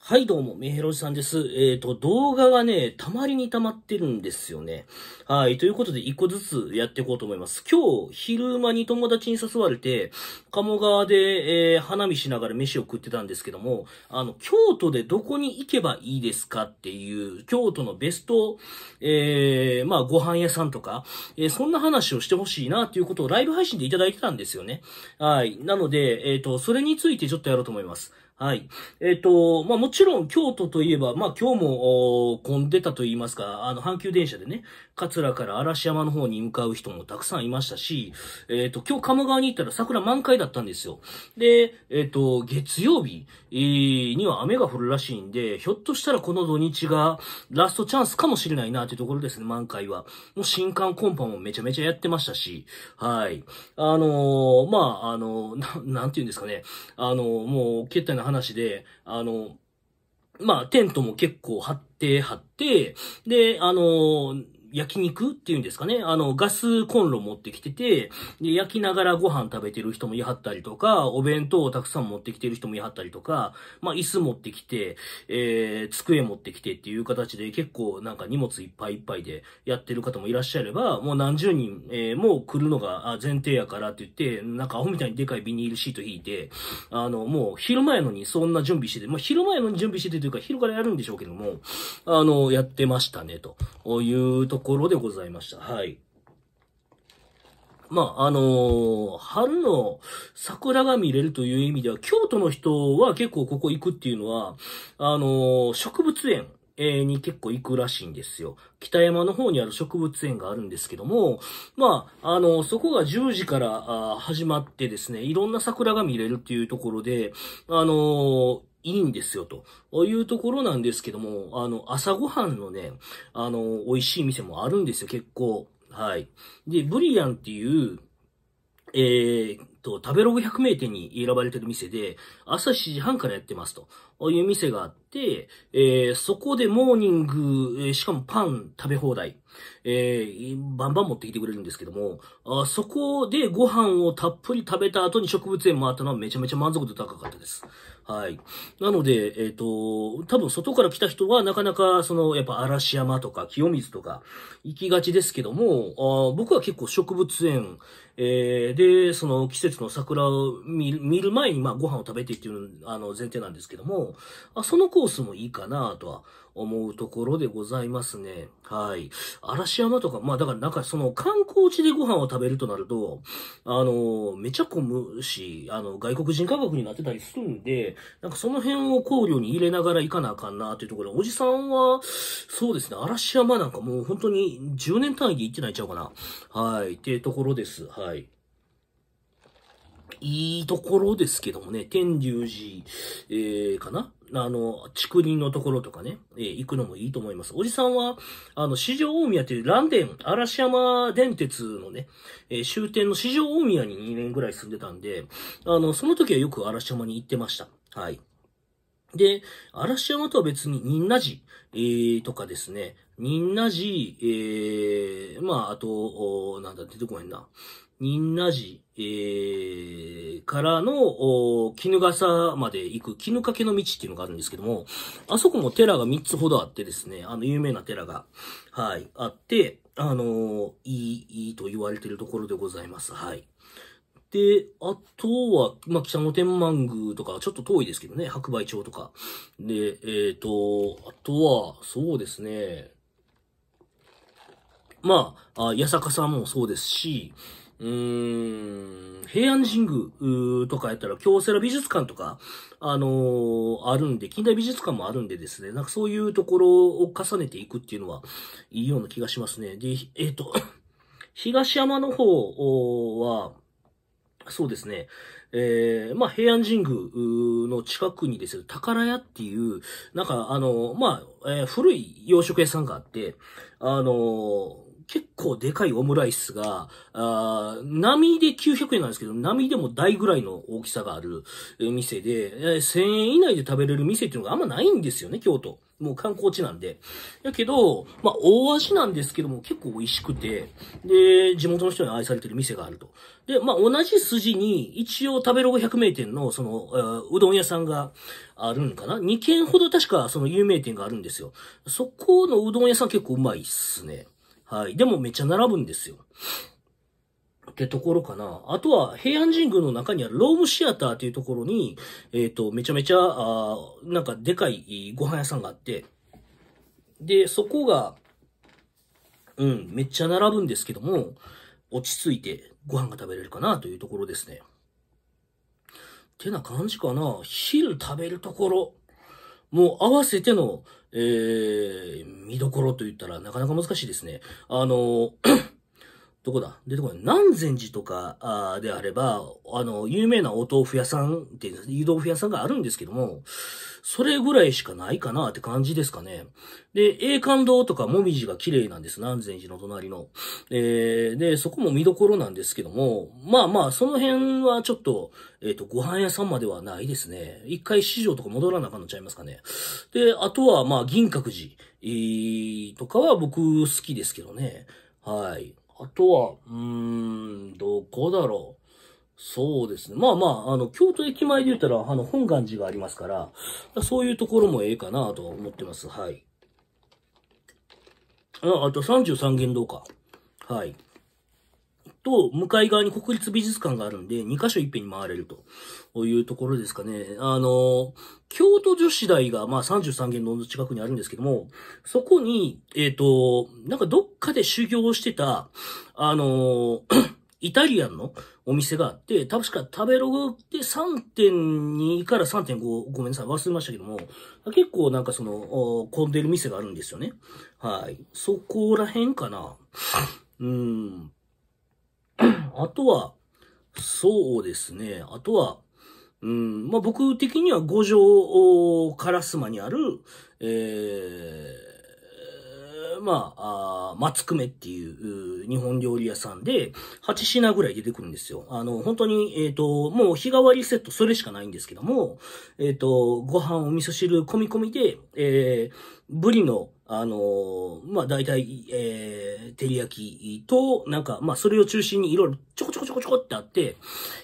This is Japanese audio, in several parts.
はい、どうも、メヘロジさんです。えっ、ー、と、動画がね、たまりに溜まってるんですよね。はい、ということで、一個ずつやっていこうと思います。今日、昼間に友達に誘われて、鴨川で、えー、花見しながら飯を食ってたんですけども、あの、京都でどこに行けばいいですかっていう、京都のベスト、えー、まあ、ご飯屋さんとか、えー、そんな話をしてほしいな、ということをライブ配信でいただいてたんですよね。はい、なので、えっ、ー、と、それについてちょっとやろうと思います。はい。えっ、ー、と、まあ、もちろん京都といえば、まあ、今日も混んでたと言いますか、あの、阪急電車でね、桂から嵐山の方に向かう人もたくさんいましたし、えっ、ー、と、今日鴨川に行ったら桜満開だったんですよ。で、えっ、ー、と、月曜日、には雨が降るらしいんで、ひょっとしたらこの土日がラストチャンスかもしれないなというところですね、満開は。もう新刊コンパもめちゃめちゃやってましたし、はい。あのー、まあ、あのー、なんて言うんですかね、あのー、もう、決体のな話で、あのまあ、テントも結構張って、張って、で、あのー焼肉っていうんですかね。あの、ガスコンロ持ってきてて、で、焼きながらご飯食べてる人もいはったりとか、お弁当をたくさん持ってきてる人もいはったりとか、まあ、椅子持ってきて、えー、机持ってきてっていう形で結構なんか荷物いっぱいいっぱいでやってる方もいらっしゃれば、もう何十人、えー、もう来るのが前提やからって言って、なんかアホみたいにでかいビニールシート引いて、あの、もう昼前のにそんな準備してて、まあ、昼前のに準備しててというか昼からやるんでしょうけども、あの、やってましたね、というとところでございました。はい。まあ、あのー、春の桜が見れるという意味では、京都の人は結構ここ行くっていうのは、あのー、植物園。に結構行くらしいんですよ。北山の方にある植物園があるんですけども、まあ、あの、そこが10時から始まってですね、いろんな桜が見れるっていうところで、あのーいいんですよ、というところなんですけども、あの、朝ごはんのね、あの、美味しい店もあるんですよ、結構。はい。で、ブリアンっていう、えー、と、食べログ100名店に選ばれてる店で、朝7時半からやってますという店があって、えー、そこでモーニング、えー、しかもパン食べ放題、えー、バンバン持ってきてくれるんですけども、あそこでご飯をたっぷり食べた後に植物園回ったのはめちゃめちゃ満足度高かったです。はい。なので、えっ、ー、と、多分外から来た人はなかなか、その、やっぱ嵐山とか清水とか行きがちですけども、あ僕は結構植物園、えー、で、その季節節の桜を見る前に、まあ、ご飯を食べてっていうあの前提なんですけども、あそのコースもいいかなとは思うところでございますね。はい。嵐山とか、まあだからなんかその観光地でご飯を食べるとなると、あの、めちゃ混むし、あの、外国人価格になってたりするんで、なんかその辺を考慮に入れながら行かなあかんなっていうところで、おじさんは、そうですね、嵐山なんかもう本当に10年単位で行ってないちゃうかな。はい。っていうところです。はい。いいところですけどもね、天竜寺、えー、かなあの、竹林のところとかね、えー、行くのもいいと思います。おじさんは、あの、四条大宮という蘭電、嵐山電鉄のね、えー、終点の四条大宮に2年ぐらい住んでたんで、あの、その時はよく嵐山に行ってました。はい。で、嵐山とは別に、仁和寺、えー、とかですね、仁和寺、えー、まあ、あと、なんだ、出てこへんな。仁和寺、えー、からの、絹笠まで行く絹掛けの道っていうのがあるんですけども、あそこも寺が3つほどあってですね、あの、有名な寺が、はい、あって、あのー、いい、いいと言われてるところでございます。はい。で、あとは、まあ、北野天満宮とか、ちょっと遠いですけどね、白梅町とか。で、えっ、ー、と、あとは、そうですね、まあ、八坂さんもそうですし、うーん、平安神宮とかやったら、京セラ美術館とか、あのー、あるんで、近代美術館もあるんでですね、なんかそういうところを重ねていくっていうのは、いいような気がしますね。で、えっ、ー、と、東山の方は、そうですね。えー、まあ、平安神宮の近くにですね、宝屋っていう、なんか、あの、まあ、えー、古い洋食屋さんがあって、あの、結構でかいオムライスが、あ波で900円なんですけど、波でも大ぐらいの大きさがある店で、1000円以内で食べれる店っていうのがあんまないんですよね、京都。もう観光地なんで。だけど、まあ、大味なんですけども、結構美味しくて、で、地元の人に愛されてる店があると。で、まあ、同じ筋に、一応食べログ百名店の、その、うどん屋さんがあるんかな ?2 軒ほど確か、その有名店があるんですよ。そこのうどん屋さん結構うまいっすね。はい。でもめっちゃ並ぶんですよ。ってところかな。あとは、平安神宮の中にあるロームシアターっていうところに、えっ、ー、と、めちゃめちゃ、あなんかでかいご飯屋さんがあって、で、そこが、うん、めっちゃ並ぶんですけども、落ち着いてご飯が食べれるかなというところですね。ってな感じかな。昼食べるところ、もう合わせてのえー、見どころと言ったらなかなか難しいですね。あの、どこだ出てこない。南禅寺とかであれば、あの、有名なお豆腐屋さんって、いう、湯豆腐屋さんがあるんですけども、それぐらいしかないかなって感じですかね。で、栄冠堂とかもみじが綺麗なんです。南禅寺の隣の。えー、で、そこも見どころなんですけども、まあまあ、その辺はちょっと、えっ、ー、と、ご飯屋さんまではないですね。一回市場とか戻らなあかんのちゃいますかね。で、あとは、まあ、銀閣寺、えー、とかは僕好きですけどね。はい。あとは、うーん、どこだろう。そうですね。まあまあ、あの、京都駅前で言ったら、あの、本願寺がありますから、そういうところもええかなと思ってます。はい。ああと33軒堂か。はい。と、向かい側に国立美術館があるんで、2箇所いっぺんに回れるというところですかね。あの、京都女子大が、まあ、33軒の近くにあるんですけども、そこに、えっ、ー、と、なんかどっかで修行してた、あの、イタリアンのお店があって、確か食べログで3.2から3.5、ごめんなさい、忘れましたけども、結構なんかその、混んでる店があるんですよね。はい。そこら辺かな。うん。あとは、そうですね。あとは、うん、まあ、僕的には五条烏丸にある、えー、まあ、松久米っていう日本料理屋さんで8品ぐらい出てくるんですよ。あの、本当に、えっ、ー、と、もう日替わりセット、それしかないんですけども、えっ、ー、と、ご飯、お味噌汁、込み込みで、えー、ブリのあのー、まあ、大体、えー、照り焼きと、なんか、まあ、それを中心にいろいろちょこちょこちょこちょこってあって、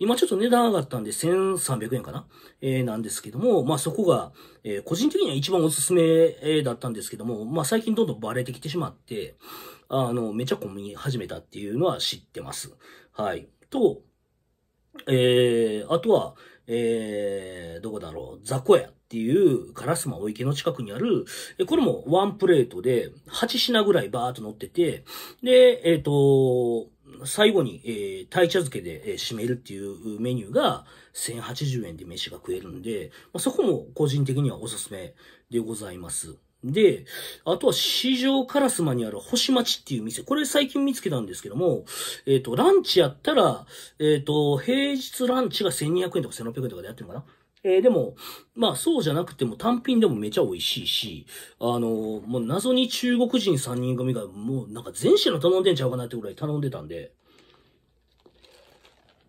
今ちょっと値段上がったんで1300円かなえー、なんですけども、まあ、そこが、えー、個人的には一番おすすめ、えだったんですけども、まあ、最近どんどんバレてきてしまって、あの、めちゃ混み始めたっていうのは知ってます。はい。と、えー、あとは、えー、どこだろう、雑魚屋。っていうラスマお池の近くにある、これもワンプレートで8品ぐらいバーっと乗ってて、で、えっ、ー、と、最後に、えー、鯛茶漬けで、えー、締めるっていうメニューが1080円で飯が食えるんで、まあ、そこも個人的にはおすすめでございます。で、あとは市場カラスマにある星町っていう店。これ最近見つけたんですけども、えっ、ー、と、ランチやったら、えっ、ー、と、平日ランチが1200円とか1600円とかでやってるのかなえー、でも、まあそうじゃなくても単品でもめちゃ美味しいし、あのー、もう謎に中国人3人組がもうなんか全の頼んでんちゃうかなってぐらい頼んでたんで、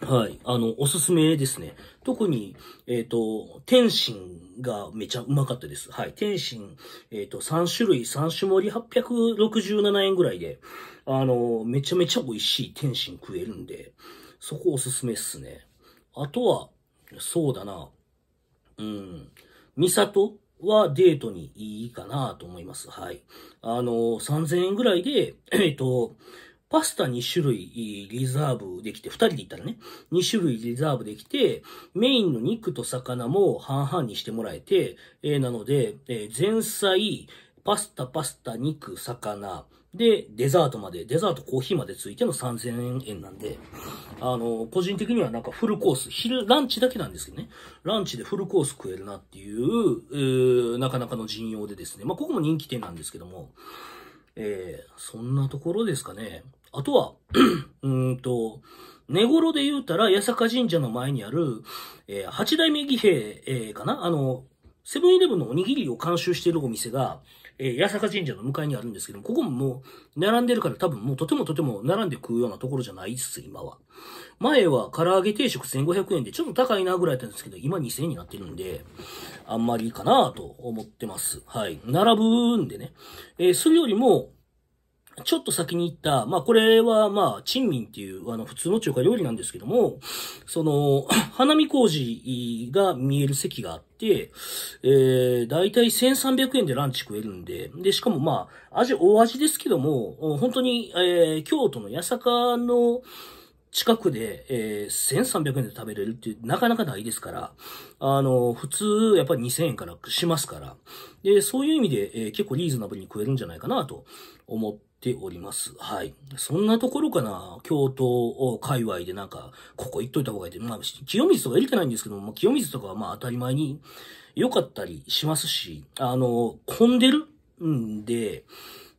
はい。あの、おすすめですね。特に、えっ、ー、と、天津がめちゃうまかったです。はい。天津、えっ、ー、と、3種類、3種盛り867円ぐらいで、あの、めちゃめちゃ美味しい天津食えるんで、そこおすすめっすね。あとは、そうだな。うん。ミサトはデートにいいかなと思います。はい。あの、3000円ぐらいで、えっと、パスタ2種類リザーブできて、2人で行ったらね、2種類リザーブできて、メインの肉と魚も半々にしてもらえて、えー、なので、えー、前菜、パスタ、パスタ、肉、魚、で、デザートまで、デザートコーヒーまでついての3000円なんで、あの、個人的にはなんかフルコース、昼、ランチだけなんですけどね、ランチでフルコース食えるなっていう、うー、なかなかの陣容でですね、まあ、ここも人気店なんですけども、えー、そんなところですかね。あとは、うんと、寝頃で言うたら、八坂神社の前にある、えー、八代目義兵、えー、かなあの、セブンイレブンのおにぎりを監修しているお店が、え八坂神社の向かいにあるんですけども、ここももう、並んでるから多分もうとてもとても並んで食うようなところじゃないっす、今は。前は唐揚げ定食1500円でちょっと高いなぐらいだったんですけど、今2000円になってるんで、あんまりかなと思ってます。はい。並ぶんでね。えー、それよりも、ちょっと先に行った、まあこれはまあ、珍民っていう、あの、普通の中華料理なんですけども、その、花見工事が見える席があって、えー、だいたい1300円でランチ食えるんで、で、しかもまあ、味、大味ですけども、本当に、えー、京都の八坂の、近くで、えー、1300円で食べれるってなかなかないですから、あの、普通、やっぱり2000円からしますから、で、そういう意味で、えー、結構リーズナブルに食えるんじゃないかなと思ってております。はい。そんなところかな京都を界隈でなんか、ここ行っといた方がいいって。まあ、清水とか入れてないんですけども、清水とかはまあ当たり前に良かったりしますし、あの、混んでるんで、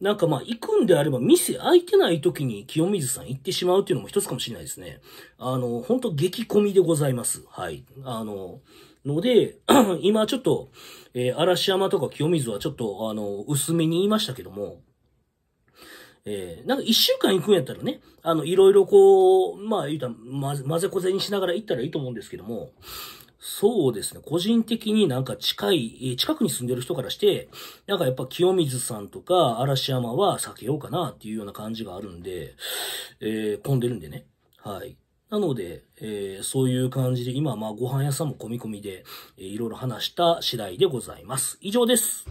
なんかまあ行くんであれば店開いてない時に清水さん行ってしまうっていうのも一つかもしれないですね。あの、本当激混みでございます。はい。あの、ので、今ちょっと、えー、嵐山とか清水はちょっと、あの、薄めに言いましたけども、えー、なんか一週間行くんやったらね、あの、いろいろこう、まあ言うたら、混ぜこぜにしながら行ったらいいと思うんですけども、そうですね。個人的になんか近い、近くに住んでる人からして、なんかやっぱ清水さんとか嵐山は避けようかなっていうような感じがあるんで、えー、混んでるんでね。はい。なので、えー、そういう感じで、今まあご飯屋さんも込み込みで、えー、いろいろ話した次第でございます。以上です。